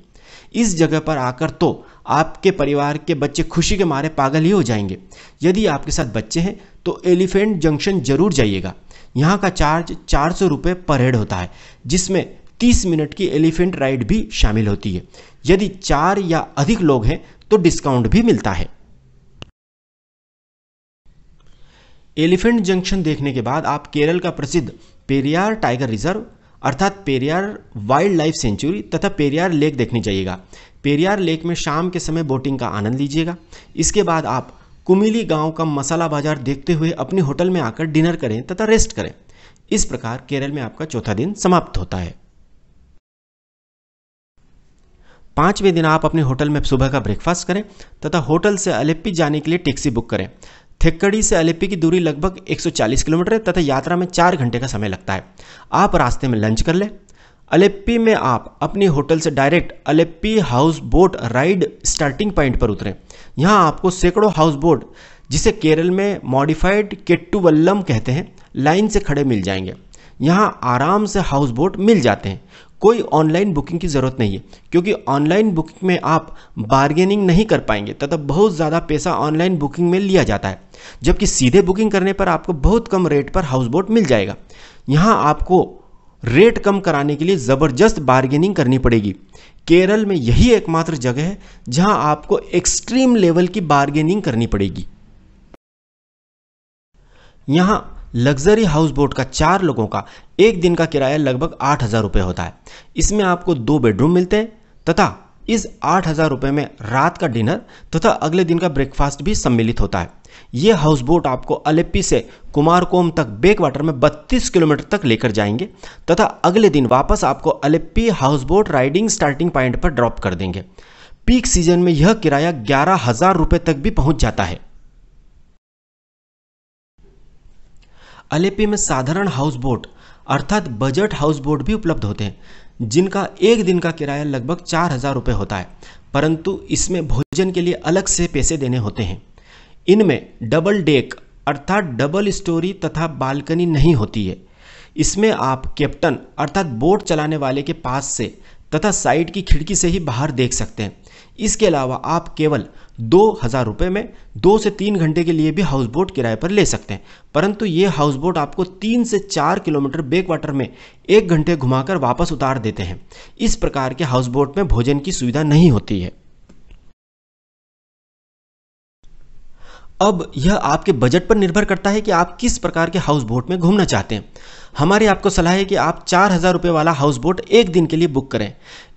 इस जगह पर आकर तो आपके परिवार के बच्चे खुशी के मारे पागल ही हो जाएंगे यदि आपके साथ बच्चे हैं तो एलिफेंट जंक्शन जरूर जाइएगा यहाँ का चार्ज चार सौ रुपये पर हेड होता है जिसमें तीस मिनट की एलिफेंट राइड भी शामिल होती है यदि चार या अधिक लोग हैं तो डिस्काउंट भी मिलता है एलिफेंट जंक्शन देखने के बाद आप केरल का प्रसिद्ध पेरियार टाइगर रिजर्व अर्थात पेरियार वाइल्ड लाइफ सेंचुरी तथा पेरियार लेक देखने जाइएगा पेरियार लेक में शाम के समय बोटिंग का आनंद लीजिएगा इसके बाद आप कुमिली गांव का मसाला बाजार देखते हुए अपने होटल में आकर डिनर करें तथा रेस्ट करें इस प्रकार केरल में आपका चौथा दिन समाप्त होता है पांचवें दिन आप अपने होटल में सुबह का ब्रेकफास्ट करें तथा होटल से अलेप्पी जाने के लिए टैक्सी बुक करें थेक्कड़ी से अलेपी की दूरी लगभग 140 किलोमीटर है तथा यात्रा में चार घंटे का समय लगता है आप रास्ते में लंच कर लें अलेप्पी में आप अपने होटल से direct Alleppey house boat ride starting point पर उतरें यहाँ आपको सैकड़ों हाउस बोट जिसे केरल में मॉडिफाइड केट्टुवल्लम कहते हैं लाइन से खड़े मिल जाएंगे यहाँ आराम से हाउस बोट मिल जाते हैं कोई ऑनलाइन बुकिंग की ज़रूरत नहीं है क्योंकि ऑनलाइन बुकिंग में आप बार्गेनिंग नहीं कर पाएंगे तथा बहुत ज़्यादा पैसा ऑनलाइन बुकिंग में लिया जाता है जबकि सीधे बुकिंग करने पर आपको बहुत कम रेट पर हाउस बोट मिल जाएगा यहाँ आपको रेट कम कराने के लिए ज़बरदस्त बार्गेनिंग करनी पड़ेगी केरल में यही एकमात्र जगह है जहां आपको एक्सट्रीम लेवल की बार्गेनिंग करनी पड़ेगी यहाँ लग्जरी हाउस बोट का चार लोगों का एक दिन का किराया लगभग आठ हज़ार रुपये होता है इसमें आपको दो बेडरूम मिलते हैं तथा इस आठ हज़ार रुपये में रात का डिनर तथा अगले दिन का ब्रेकफास्ट भी सम्मिलित होता है ये हाउस बोट आपको अलेप्पी से कुमारकोम तक बेक वाटर में 32 किलोमीटर तक लेकर जाएंगे तथा अगले दिन वापस आपको Alleppey house boat riding starting point पर ड्रॉप कर देंगे पीक सीजन में यह किराया ग्यारह हज़ार रुपये तक भी पहुंच जाता है अलेपी में साधारण हाउस बोट अर्थात बजट हाउस बोट भी उपलब्ध होते हैं जिनका एक दिन का किराया लगभग चार हज़ार रुपये होता है परंतु इसमें भोजन के लिए अलग से पैसे देने होते हैं इनमें डबल डेक अर्थात डबल स्टोरी तथा बालकनी नहीं होती है इसमें आप कैप्टन अर्थात बोट चलाने वाले के पास से तथा साइड की खिड़की से ही बाहर देख सकते हैं इसके अलावा आप केवल दो हज़ार रुपये में दो से तीन घंटे के लिए भी हाउस बोट किराए पर ले सकते हैं परंतु ये हाउस बोट आपको तीन से चार किलोमीटर बेक वाटर में एक घंटे घुमाकर वापस उतार देते हैं इस प्रकार के हाउस बोट में भोजन की सुविधा नहीं होती है अब यह आपके बजट पर निर्भर करता है कि आप किस प्रकार के हाउस बोट में घूमना चाहते हैं हमारी आपको सलाह है कि आप चार हज़ार रुपये वाला हाउस बोट एक दिन के लिए बुक करें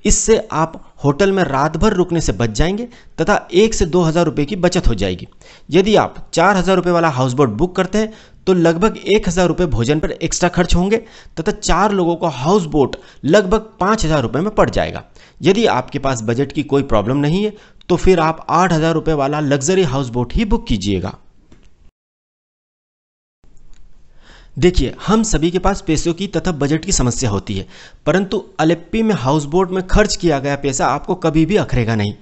इससे आप होटल में रात भर रुकने से बच जाएंगे तथा एक से दो हज़ार रुपये की बचत हो जाएगी यदि आप चार हज़ार रुपये वाला हाउस बोट बुक करते हैं तो लगभग एक हज़ार रुपए भोजन पर एक्स्ट्रा खर्च होंगे तथा चार लोगों का हाउस बोट लगभग पांच हज़ार रुपए में पड़ जाएगा यदि आपके पास बजट की कोई प्रॉब्लम नहीं है तो फिर आप आठ हज़ार रुपए वाला लग्जरी हाउस बोट ही बुक कीजिएगा देखिए हम सभी के पास पैसों की तथा बजट की समस्या होती है परंतु अलेप्पी में हाउस बोट में खर्च किया गया पैसा आपको कभी भी अखरेगा नहीं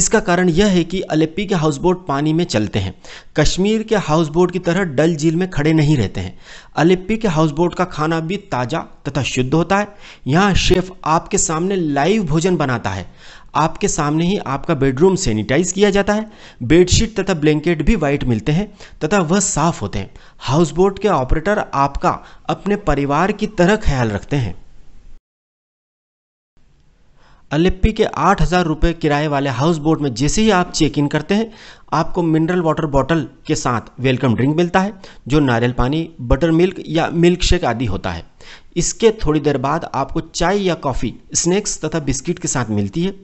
इसका कारण यह है कि अलेप्पी के हाउस बोट पानी में चलते हैं कश्मीर के हाउस बोट की तरह डल झील में खड़े नहीं रहते हैं अलेप्पी के हाउस बोट का खाना भी ताज़ा तथा शुद्ध होता है यहाँ शेफ आपके सामने लाइव भोजन बनाता है आपके सामने ही आपका बेडरूम सैनिटाइज किया जाता है बेडशीट तथा ब्लैंकेट भी वाइट मिलते हैं तथा वह साफ होते हैं हाउस बोट के ऑपरेटर आपका अपने परिवार की तरह ख्याल रखते हैं अलेप्पी के आठ हज़ार रुपये किराए वाले हाउस बोट में जैसे ही आप चेक इन करते हैं आपको मिनरल वाटर बॉटल के साथ वेलकम ड्रिंक मिलता है जो नारियल पानी बटर मिल्क या मिल्क शेक आदि होता है इसके थोड़ी देर बाद आपको चाय या कॉफ़ी स्नैक्स तथा बिस्किट के साथ मिलती है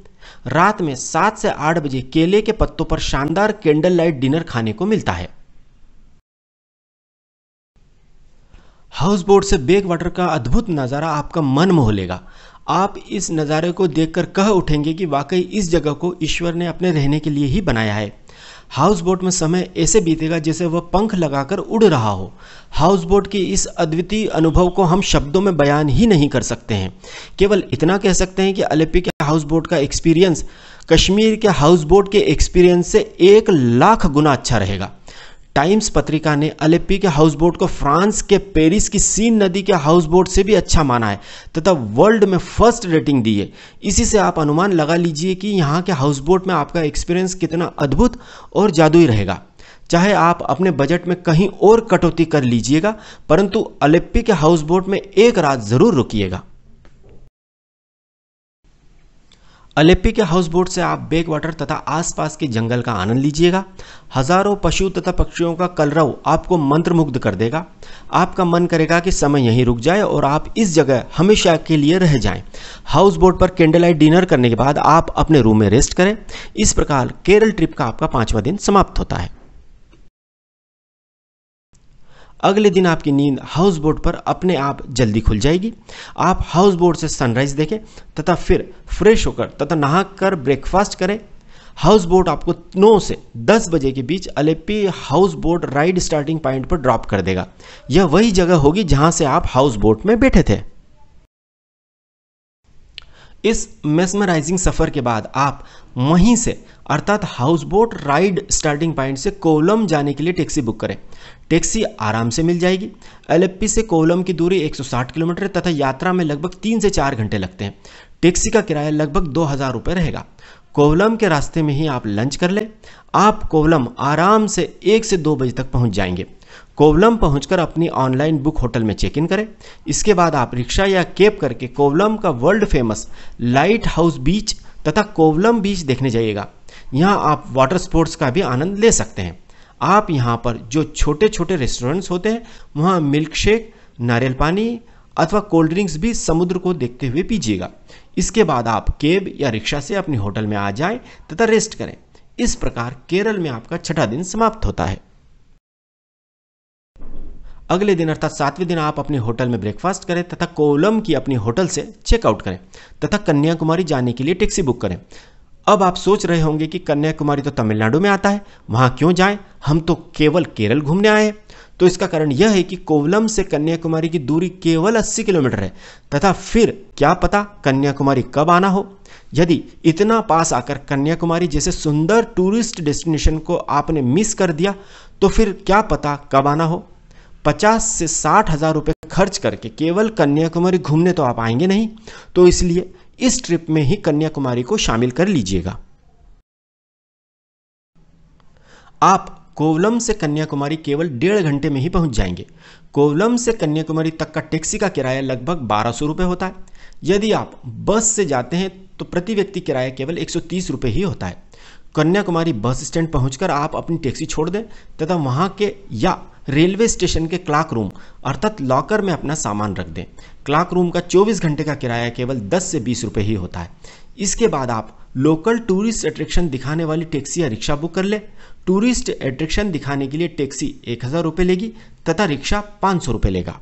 रात में सात से आठ बजे केले के पत्तों पर शानदार कैंडल लाइट डिनर खाने को मिलता है हाउस बोट से बेक वाटर का अद्भुत नज़ारा आपका मन मोह लेगा आप इस नज़ारे को देखकर कह उठेंगे कि वाकई इस जगह को ईश्वर ने अपने रहने के लिए ही बनाया है हाउस बोट में समय ऐसे बीतेगा जैसे वह पंख लगाकर उड़ रहा हो हाउस बोट के इस अद्वितीय अनुभव को हम शब्दों में बयान ही नहीं कर सकते हैं केवल इतना कह सकते हैं कि अलिपिक हाउस बोट का एक्सपीरियंस कश्मीर के हाउस बोट के एक्सपीरियंस से एक लाख गुना अच्छा रहेगा टाइम्स पत्रिका ने अलेप्पी के हाउस बोट को फ्रांस के पेरिस की सीन नदी के हाउस बोट से भी अच्छा माना है तथा वर्ल्ड में फर्स्ट रेटिंग दी है इसी से आप अनुमान लगा लीजिए कि यहाँ के हाउस बोट में आपका एक्सपीरियंस कितना अद्भुत और जादुई रहेगा चाहे आप अपने बजट में कहीं और कटौती कर लीजिएगा परंतु अलेप्पी के हाउस बोट में एक रात ज़रूर रुकीेगा अलेप्पी के हाउस बोट से आप बेक वाटर तथा आसपास के जंगल का आनंद लीजिएगा हजारों पशु तथा पक्षियों का कलरव आपको मंत्रमुग्ध कर देगा आपका मन करेगा कि समय यहीं रुक जाए और आप इस जगह हमेशा के लिए रह जाएं। हाउस बोट पर कैंडल लाइट डिनर करने के बाद आप अपने रूम में रेस्ट करें इस प्रकार केरल ट्रिप का आपका पाँचवा दिन समाप्त होता है अगले दिन आपकी नींद हाउस बोट पर अपने आप जल्दी खुल जाएगी आप हाउस बोट से सनराइज देखें तथा फिर फ्रेश होकर तथा नहा कर ब्रेकफास्ट करें हाउस बोट आपको नौ से दस बजे के बीच Alleppey house boat ride starting point पर ड्रॉप कर देगा यह वही जगह होगी जहां से आप हाउस बोट में बैठे थे इस मेस्मराइजिंग सफ़र के बाद आप वहीं से अर्थात house boat ride starting point से कोलम जाने के लिए टैक्सी बुक करें टैक्सी आराम से मिल जाएगी एलेप्पी से कोलम की दूरी 160 किलोमीटर है तथा यात्रा में लगभग तीन से चार घंटे लगते हैं टैक्सी का किराया लगभग दो हज़ार रुपये रहेगा कोवलम के रास्ते में ही आप लंच कर लें आप कोवलम आराम से एक से दो बजे तक पहुंच जाएंगे कोवलम पहुंचकर अपनी ऑनलाइन बुक होटल में चेक इन करें इसके बाद आप रिक्शा या कैब करके कोवलम का world famous light house beach तथा कोवलम बीच देखने जाइएगा यहाँ आप वाटर स्पोर्ट्स का भी आनंद ले सकते हैं आप यहाँ पर जो छोटे छोटे रेस्टोरेंट्स होते हैं वहाँ मिल्क शेक नारियल पानी अथवा कोल्ड ड्रिंक्स भी समुद्र को देखते हुए पीजिएगा इसके बाद आप केब या रिक्शा से अपनी होटल में आ जाएं तथा रेस्ट करें इस प्रकार केरल में आपका छठा दिन समाप्त होता है अगले दिन अर्थात सातवें दिन आप अपने होटल में ब्रेकफास्ट करें तथा कोलम की अपनी होटल से चेकआउट करें तथा कन्याकुमारी जाने के लिए टैक्सी बुक करें अब आप सोच रहे होंगे कि कन्याकुमारी तो तमिलनाडु में आता है वहाँ क्यों जाएं हम तो केवल केरल घूमने आए हैं तो इसका कारण यह है कि कोवलम से कन्याकुमारी की दूरी केवल 80 किलोमीटर है तथा फिर क्या पता कन्याकुमारी कब आना हो यदि इतना पास आकर कन्याकुमारी जैसे सुंदर टूरिस्ट डेस्टिनेशन को आपने मिस कर दिया तो फिर क्या पता कब आना हो पचास से साठ हज़ार रुपये खर्च करके केवल कन्याकुमारी घूमने तो आप आएंगे नहीं तो इसलिए इस ट्रिप में ही कन्याकुमारी को शामिल कर लीजिएगा आप कोवलम से कन्याकुमारी केवल डेढ़ घंटे में ही पहुंच जाएंगे कोवलम से कन्याकुमारी तक का टैक्सी का किराया लगभग बारह सौ रुपये होता है यदि आप बस से जाते हैं तो प्रति व्यक्ति किराया केवल एक सौ तीस रुपये ही होता है कन्याकुमारी बस स्टैंड पहुंचकर आप अपनी टैक्सी छोड़ दें तथा वहां के या रेलवे स्टेशन के क्लाक रूम अर्थात लॉकर में अपना सामान रख दें क्लाक रूम का 24 घंटे का किराया केवल 10 से 20 रुपए ही होता है इसके बाद आप लोकल टूरिस्ट अट्रैक्शन दिखाने वाली टैक्सी या रिक्शा बुक कर ले टूरिस्ट अट्रैक्शन दिखाने के लिए टैक्सी एक हज़ार लेगी तथा रिक्शा पाँच सौ रुपये लेगा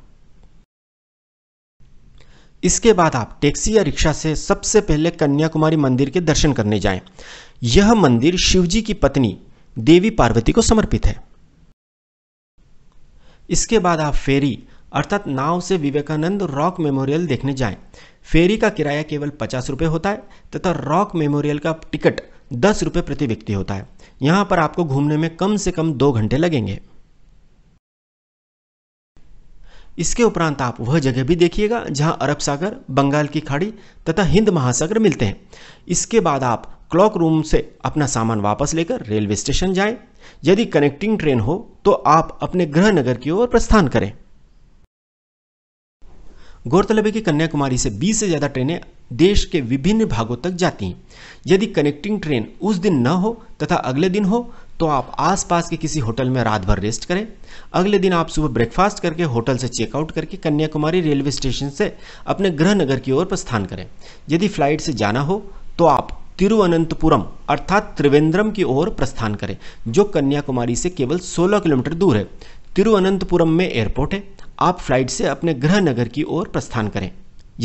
इसके बाद आप टैक्सी या रिक्शा से सबसे पहले कन्याकुमारी मंदिर के दर्शन करने जाएं। यह मंदिर शिवजी की पत्नी देवी पार्वती को समर्पित है इसके बाद आप फेरी अर्थात नाव से विवेकानंद रॉक मेमोरियल देखने जाएं। फेरी का किराया केवल पचास रुपये होता है तथा रॉक मेमोरियल का टिकट दस रुपये प्रति व्यक्ति होता है यहाँ पर आपको घूमने में कम से कम दो घंटे लगेंगे इसके उपरांत आप वह जगह भी देखिएगा जहां अरब सागर बंगाल की खाड़ी तथा हिंद महासागर मिलते हैं इसके बाद आप क्लॉक रूम से अपना सामान वापस लेकर रेलवे स्टेशन जाएं। यदि कनेक्टिंग ट्रेन हो तो आप अपने गृह नगर की ओर प्रस्थान करें गौरतलब है कि कन्याकुमारी से 20 से ज़्यादा ट्रेनें देश के विभिन्न भागों तक जाती हैं यदि कनेक्टिंग ट्रेन उस दिन न हो तथा अगले दिन हो तो आप आसपास के किसी होटल में रात भर रेस्ट करें अगले दिन आप सुबह ब्रेकफास्ट करके होटल से चेकआउट करके कन्याकुमारी रेलवे स्टेशन से अपने गृह नगर की ओर प्रस्थान करें यदि फ्लाइट से जाना हो तो आप तिरुवनंतपुरम अर्थात त्रिवेंद्रम की ओर प्रस्थान करें जो कन्याकुमारी से केवल 16 किलोमीटर दूर है तिरुवनंतपुरम में एयरपोर्ट है आप फ्लाइट से अपने गृह नगर की ओर प्रस्थान करें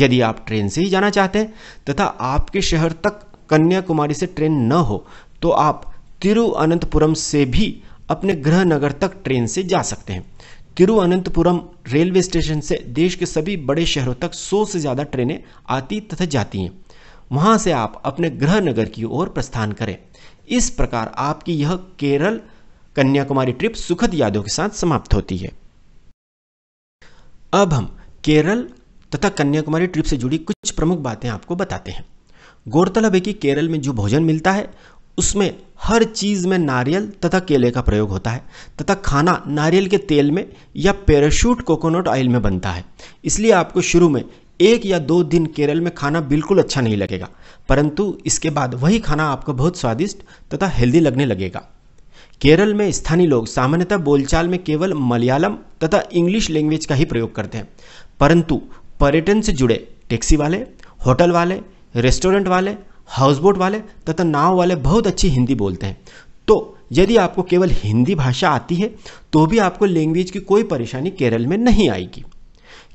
यदि आप ट्रेन से ही जाना चाहते हैं तथा आपके शहर तक कन्याकुमारी से ट्रेन न हो तो आप तिरुअनंतपुरम से भी अपने गृह नगर तक ट्रेन से जा सकते हैं तिरुअनंतपुरम रेलवे स्टेशन से देश के सभी बड़े शहरों तक 100 से ज़्यादा ट्रेनें आती तथा जाती हैं वहां से आप अपने ग्रह नगर की ओर प्रस्थान करें इस प्रकार आपकी यह केरल कन्याकुमारी ट्रिप सुखद यादों के साथ समाप्त होती है अब हम केरल तथा कन्याकुमारी ट्रिप से जुड़ी कुछ प्रमुख बातें आपको बताते हैं गौरतलब है कि केरल में जो भोजन मिलता है उसमें हर चीज़ में नारियल तथा केले का प्रयोग होता है तथा खाना नारियल के तेल में या पैराशूट कोकोनट ऑयल में बनता है इसलिए आपको शुरू में एक या दो दिन केरल में खाना बिल्कुल अच्छा नहीं लगेगा परंतु इसके बाद वही खाना आपको बहुत स्वादिष्ट तथा हेल्दी लगने लगेगा केरल में स्थानीय लोग सामान्यतः बोलचाल में केवल मलयालम तथा इंग्लिश लैंग्वेज का ही प्रयोग करते हैं परंतु पर्यटन से जुड़े टैक्सी वाले होटल वाले रेस्टोरेंट वाले हाउसबोट वाले तथा नाव वाले बहुत अच्छी हिंदी बोलते हैं तो यदि आपको केवल हिंदी भाषा आती है तो भी आपको लैंग्वेज की कोई परेशानी केरल में नहीं आएगी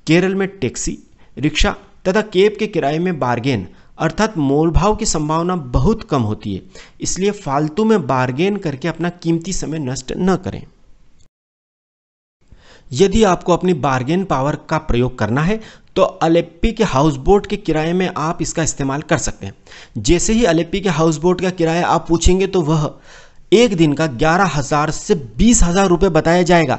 केरल में टैक्सी रिक्शा तथा केब के किराए में बार्गेन अर्थात मोलभाव की संभावना बहुत कम होती है इसलिए फालतू में बार्गेन करके अपना कीमती समय नष्ट न करें यदि आपको अपनी बार्गेन पावर का प्रयोग करना है तो अलेप्पी के हाउस बोट के किराए में आप इसका इस्तेमाल कर सकते हैं जैसे ही अलेप्पी के हाउस बोट का किराया आप पूछेंगे तो वह एक दिन का ग्यारह हजार से बीस हजार रुपये बताया जाएगा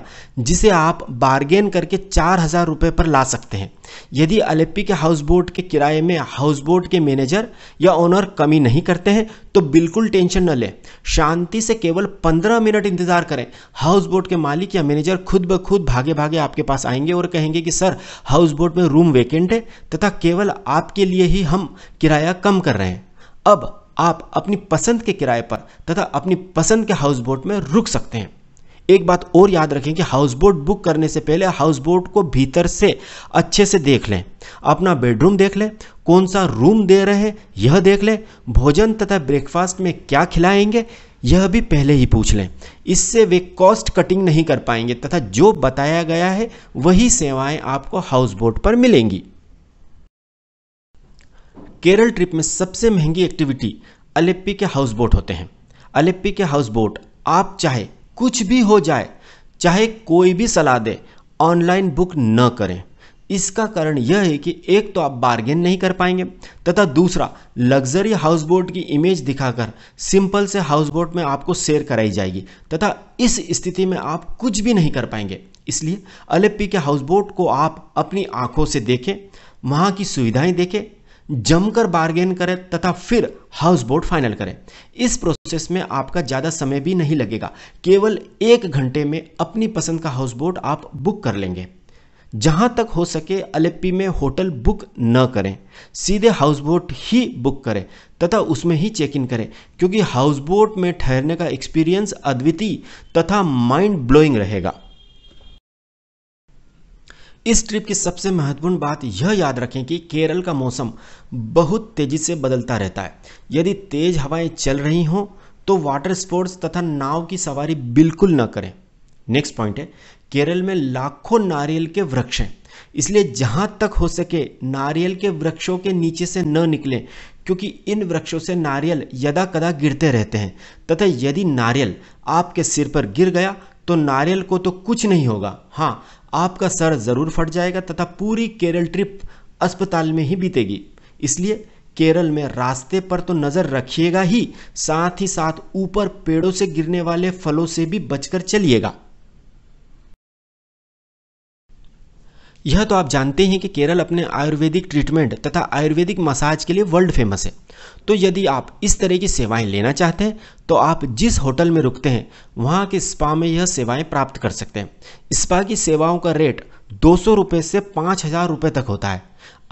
जिसे आप बार्गेन करके चार हजार रुपये पर ला सकते हैं यदि अलेप्पी के हाउस बोट के किराए में हाउस बोट के मैनेजर या ओनर कमी नहीं करते हैं तो बिल्कुल टेंशन न लें शांति से केवल पंद्रह मिनट इंतजार करें हाउस बोट के मालिक या मैनेजर खुद ब खुद भागे भागे आपके पास आएंगे और कहेंगे कि सर हाउस बोट में रूम वेकेंट है तथा केवल आपके लिए ही हम किराया कम कर रहे हैं अब आप अपनी पसंद के किराए पर तथा अपनी पसंद के हाउस बोट में रुक सकते हैं एक बात और याद रखें कि हाउस बोट बुक करने से पहले हाउस बोट को भीतर से अच्छे से देख लें अपना बेडरूम देख लें कौन सा रूम दे रहे हैं यह देख लें भोजन तथा ब्रेकफास्ट में क्या खिलाएंगे यह भी पहले ही पूछ लें इससे वे कॉस्ट कटिंग नहीं कर पाएंगे तथा जो बताया गया है वही सेवाएं आपको हाउस बोट पर मिलेंगी केरल ट्रिप में सबसे महंगी एक्टिविटी अलेप्पी के हाउस बोट होते हैं अलेप्पी के हाउस बोट आप चाहे कुछ भी हो जाए चाहे कोई भी सलाह दे ऑनलाइन बुक न करें इसका कारण यह है कि एक तो आप बार्गेन नहीं कर पाएंगे तथा दूसरा लग्जरी हाउस बोट की इमेज दिखाकर सिंपल से हाउस बोट में आपको शेयर कराई जाएगी तथा इस स्थिति में आप कुछ भी नहीं कर पाएंगे इसलिए अलेप्पी के हाउस बोट को आप अपनी आंखों से देखें वहाँ की सुविधाएं देखें जमकर बार्गेन करें तथा फिर हाउस बोट फाइनल करें इस प्रोसेस में आपका ज़्यादा समय भी नहीं लगेगा केवल एक घंटे में अपनी पसंद का हाउस बोट आप बुक कर लेंगे जहाँ तक हो सके अलेप्पी में होटल बुक न करें सीधे हाउस बोट ही बुक करें तथा उसमें ही चेक इन करें क्योंकि हाउस बोट में ठहरने का एक्सपीरियंस अद्वितीय तथा माइंड ब्लोइंग रहेगा इस ट्रिप की सबसे महत्वपूर्ण बात यह याद रखें कि केरल का मौसम बहुत तेज़ी से बदलता रहता है यदि तेज़ हवाएं चल रही हों तो वाटर स्पोर्ट्स तथा नाव की सवारी बिल्कुल न करें नेक्स्ट पॉइंट है केरल में लाखों नारियल के वृक्ष हैं इसलिए जहाँ तक हो सके नारियल के वृक्षों के नीचे से न निकलें क्योंकि इन वृक्षों से नारियल यदा कदा गिरते रहते हैं तथा यदि नारियल आपके सिर पर गिर गया तो नारियल को तो कुछ नहीं होगा हाँ आपका सर ज़रूर फट जाएगा तथा पूरी केरल ट्रिप अस्पताल में ही बीतेगी इसलिए केरल में रास्ते पर तो नज़र रखिएगा ही साथ ही साथ ऊपर पेड़ों से गिरने वाले फलों से भी बचकर चलिएगा यह तो आप जानते हैं कि केरल अपने आयुर्वेदिक ट्रीटमेंट तथा आयुर्वेदिक मसाज के लिए वर्ल्ड फेमस है तो यदि आप इस तरह की सेवाएं लेना चाहते हैं तो आप जिस होटल में रुकते हैं वहाँ के स्पा में यह सेवाएं प्राप्त कर सकते हैं स्पा की सेवाओं का रेट दो सौ रुपये से पाँच हज़ार रुपये तक होता है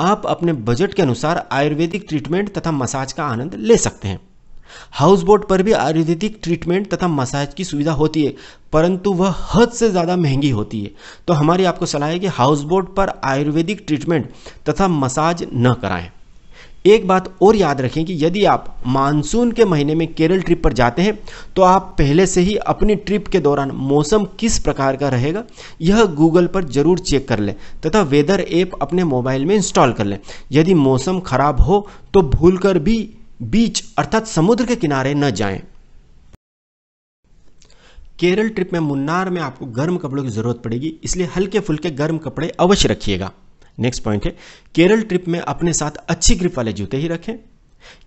आप अपने बजट के अनुसार आयुर्वेदिक ट्रीटमेंट तथा मसाज का आनंद ले सकते हैं हाउस बोट पर भी आयुर्वेदिक ट्रीटमेंट तथा मसाज की सुविधा होती है परंतु वह हद से ज़्यादा महंगी होती है तो हमारी आपको सलाह है कि हाउस बोट पर आयुर्वेदिक ट्रीटमेंट तथा मसाज न कराएं एक बात और याद रखें कि यदि आप मानसून के महीने में केरल ट्रिप पर जाते हैं तो आप पहले से ही अपनी ट्रिप के दौरान मौसम किस प्रकार का रहेगा यह गूगल पर जरूर चेक कर लें तथा वेदर ऐप अपने मोबाइल में इंस्टॉल कर लें यदि मौसम खराब हो तो भूलकर भी बीच अर्थात समुद्र के किनारे न जाएं। केरल ट्रिप में मुन्नार में आपको गर्म कपड़ों की ज़रूरत पड़ेगी इसलिए हल्के फुल्के गर्म कपड़े अवश्य रखिएगा नेक्स्ट पॉइंट है केरल ट्रिप में अपने साथ अच्छी ग्रिप वाले जूते ही रखें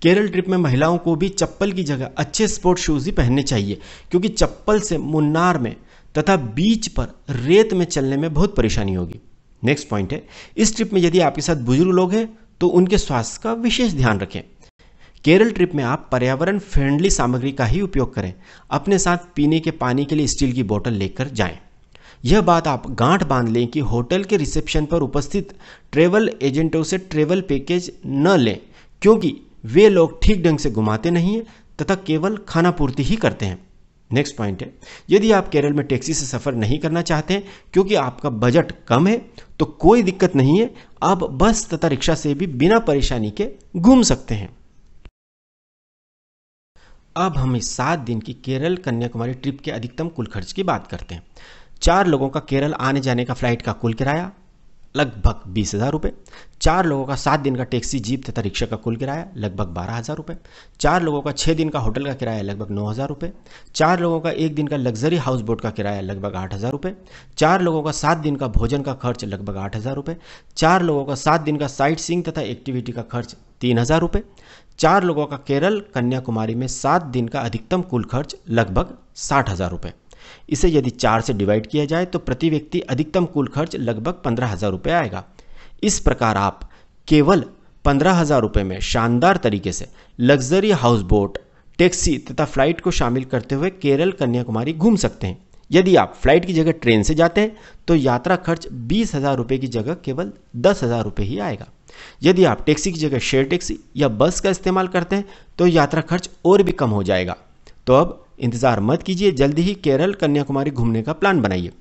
केरल ट्रिप में महिलाओं को भी चप्पल की जगह अच्छे स्पोर्ट शूज़ ही पहनने चाहिए क्योंकि चप्पल से मुन्नार में तथा बीच पर रेत में चलने में बहुत परेशानी होगी नेक्स्ट पॉइंट है इस ट्रिप में यदि आपके साथ बुजुर्ग लोग हैं तो उनके स्वास्थ्य का विशेष ध्यान रखें केरल ट्रिप में आप पर्यावरण फ्रेंडली सामग्री का ही उपयोग करें अपने साथ पीने के पानी के लिए स्टील की बोतल लेकर जाएं। यह बात आप गांठ बांध लें कि होटल के रिसेप्शन पर उपस्थित ट्रेवल एजेंटों से ट्रेवल पैकेज न लें क्योंकि वे लोग ठीक ढंग से घुमाते नहीं हैं तथा केवल खाना पूर्ति ही करते हैं नेक्स्ट पॉइंट है यदि आप केरल में टैक्सी से सफ़र नहीं करना चाहते हैं क्योंकि आपका बजट कम है तो कोई दिक्कत नहीं है आप बस तथा रिक्शा से भी बिना परेशानी के घूम सकते हैं अब हम इस सात दिन की केरल कन्याकुमारी ट्रिप के अधिकतम कुल खर्च की बात करते हैं चार लोगों का केरल आने जाने का फ्लाइट का कुल किराया लगभग बीस हज़ार रुपये चार लोगों का सात दिन का टैक्सी जीप तथा रिक्शा का कुल किराया लगभग बारह हज़ार रुपये चार लोगों का छः दिन का होटल का किराया लगभग नौ हज़ार रुपये चार लोगों का एक दिन का लग्जरी हाउस बोट का किराया लगभग आठ हज़ार रुपये चार लोगों का सात दिन का भोजन का खर्च लगभग आठ हज़ार रुपये चार लोगों का सात दिन का साइट सीइंग तथा एक्टिविटी का खर्च तीन हज़ार रुपये चार लोगों का केरल कन्याकुमारी में सात दिन का अधिकतम कुल खर्च लगभग साठ हज़ार रुपये इसे यदि चार से डिवाइड किया जाए तो प्रति व्यक्ति अधिकतम कुल खर्च लगभग पंद्रह हज़ार रुपये आएगा इस प्रकार आप केवल पंद्रह हज़ार रुपये में शानदार तरीके से लग्जरी हाउस बोट टैक्सी तथा फ्लाइट को शामिल करते हुए केरल कन्याकुमारी घूम सकते हैं यदि आप फ्लाइट की जगह ट्रेन से जाते हैं तो यात्रा खर्च बीस हज़ार रुपये की जगह केवल दस हज़ार रुपये ही आएगा यदि आप टैक्सी की जगह शेयर टैक्सी या बस का इस्तेमाल करते हैं तो यात्रा खर्च और भी कम हो जाएगा तो अब इंतज़ार मत कीजिए जल्दी ही केरल कन्याकुमारी घूमने का प्लान बनाइए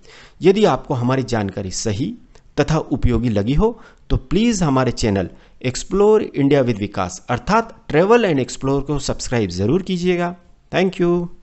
यदि आपको हमारी जानकारी सही तथा उपयोगी लगी हो तो प्लीज़ हमारे channel explore India with Vikas अर्थात ट्रेवल एंड एक्सप्लोर को सब्सक्राइब ज़रूर कीजिएगा थैंक यू